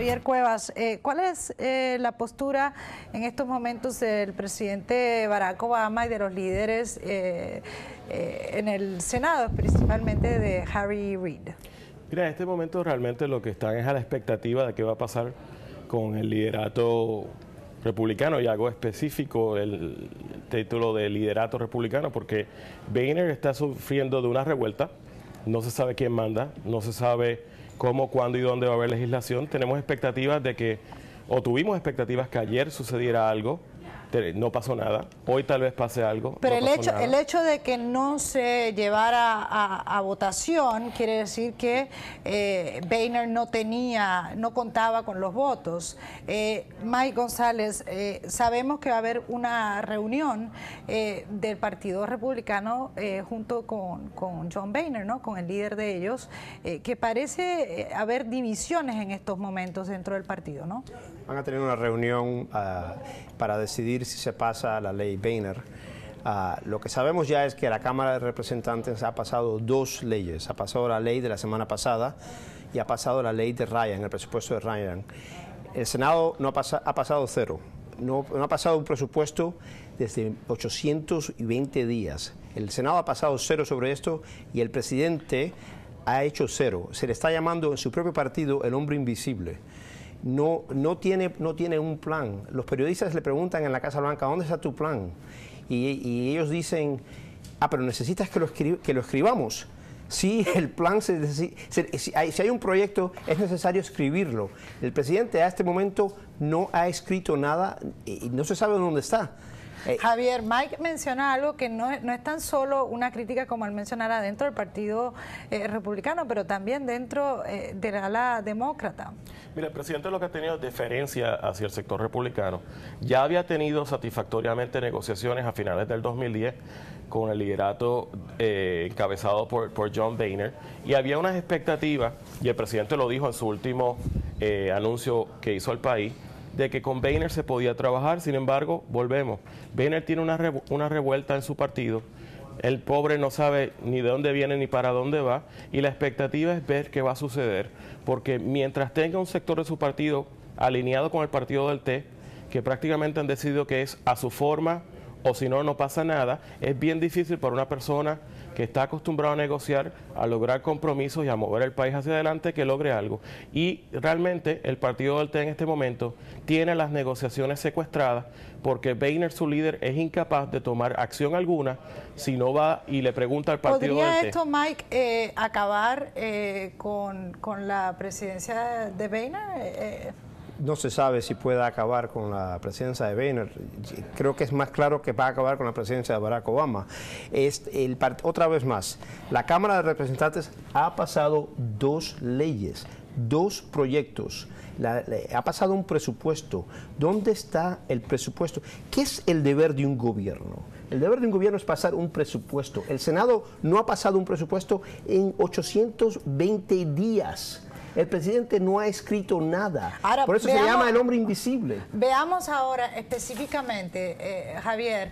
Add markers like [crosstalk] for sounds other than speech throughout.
Javier Cuevas, eh, ¿cuál es eh, la postura en estos momentos del presidente Barack Obama y de los líderes eh, en el Senado, principalmente de Harry Reid? Mira, en este momento realmente lo que están es a la expectativa de qué va a pasar con el liderato republicano y hago específico el título de liderato republicano porque Boehner está sufriendo de una revuelta, no se sabe quién manda, no se sabe cómo, cuándo y dónde va a haber legislación. Tenemos expectativas de que, o tuvimos expectativas que ayer sucediera algo, no pasó nada. Hoy tal vez pase algo. Pero el, hecho, el hecho de que no se llevara a, votación quiere decir que eh, Boehner no tenía, no contaba con los votos. Eh, Mike González, eh, sabemos que va a haber una reunión eh, del Partido Republicano junto con, John Boehner, ¿no? con el líder de ellos, que parece haber divisiones en estos momentos dentro del partido. ¿no? Van a tener una reunión ah, para decidir si se pasa la ley Boehner. Ah, lo que sabemos ya es que la Cámara de Representantes ha pasado dos leyes. Ha pasado la ley de la semana pasada y ha pasado la ley de Ryan, el presupuesto de Ryan. El Senado no ha, ha pasado cero. No, no, ha pasado un presupuesto desde 820 días. El Senado ha pasado cero sobre esto y el presidente ha hecho cero. Se le está llamando en su propio partido el hombre invisible no, no, tiene, no tiene un plan. Los periodistas le preguntan en la Casa Blanca, ¿dónde está tu plan? Y, ellos dicen, ah, pero necesitas que lo, que lo escribamos. [laughs] el plan, si, hay, un proyecto, es necesario escribirlo. El presidente a este momento no ha escrito nada y no se sabe dónde está. Eh, Javier, Mike menciona algo que no, es tan solo una crítica como él mencionara dentro del Partido eh, Republicano, pero también dentro eh, de la demócrata. Mira, el presidente lo que ha tenido es deferencia hacia el sector republicano. Ya había tenido satisfactoriamente negociaciones a finales del 2010 con el liderato eh, encabezado por, John Boehner y había unas expectativas, y el presidente lo dijo en su último eh, anuncio que hizo al país, de que con Boehner se podía trabajar, sin embargo, volvemos. Boehner tiene una, una revuelta en su partido el pobre no sabe ni de dónde viene ni para dónde va y la expectativa es ver qué va a suceder, porque mientras tenga un sector de su partido alineado con el partido del T, que prácticamente han decidido que es a su forma, o si no, no pasa nada. Es bien difícil para una persona que está acostumbrada a negociar, a lograr compromisos y a mover el país hacia adelante, que logre algo. Y realmente el partido del T en este momento tiene las negociaciones secuestradas porque Boehner, su líder, es incapaz de tomar acción alguna si no va y le pregunta al partido ¿Podría esto, Mike, eh, acabar eh, con, la presidencia de Boehner? Eh, no se sabe si pueda acabar con la presidencia de Boehner. Creo que es más claro que va a acabar con la presidencia de Barack Obama. otra vez más, la Cámara de Representantes ha pasado dos leyes, dos proyectos. ha pasado un presupuesto. ¿Dónde está el presupuesto? ¿Qué es el deber de un gobierno? El deber de un gobierno es pasar un presupuesto. El Senado no ha pasado un presupuesto en 820 días el presidente no ha escrito nada. Por eso se llama el hombre invisible. Veamos ahora específicamente, eh, Javier.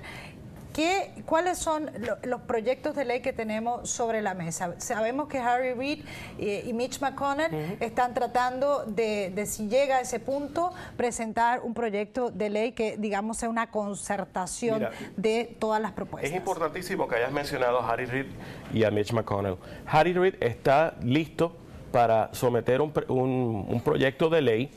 ¿Qué, ¿Cuáles son los proyectos de ley que tenemos sobre la mesa? Sabemos que Harry Reid y, Mitch McConnell están tratando de, si llega a ese punto, presentar un proyecto de ley que, digamos, sea una concertación de todas las propuestas. Es importantísimo que hayas mencionado a Harry Reid y a Mitch McConnell. Harry Reid está listo para someter un, proyecto de ley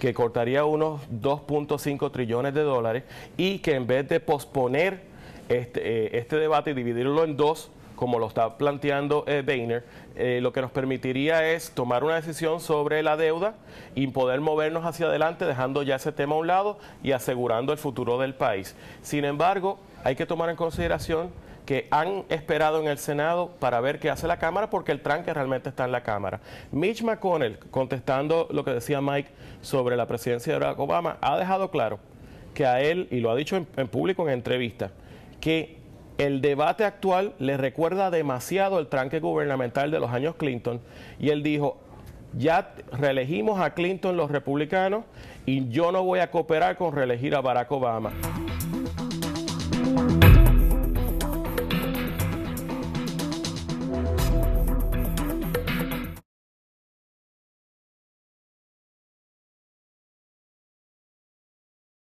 que cortaría unos 2.5 trillones de dólares y que en vez de posponer este, eh, este debate y dividirlo en dos, como lo está planteando eh, eh, lo que nos permitiría es tomar una decisión sobre la deuda y poder movernos hacia adelante, dejando ya ese tema a un lado y asegurando el futuro del país. Sin embargo, hay que tomar en consideración que han esperado en el Senado para ver qué hace la Cámara, porque el tranque realmente está en la Cámara. Mitch McConnell, contestando lo que decía Mike sobre la presidencia de Barack Obama, ha dejado claro que a él, y lo ha dicho en, público en entrevista, que el debate actual le recuerda demasiado el tranque gubernamental de los años Clinton, y él dijo, ya reelegimos a Clinton los republicanos y yo no voy a cooperar con reelegir a Barack Obama.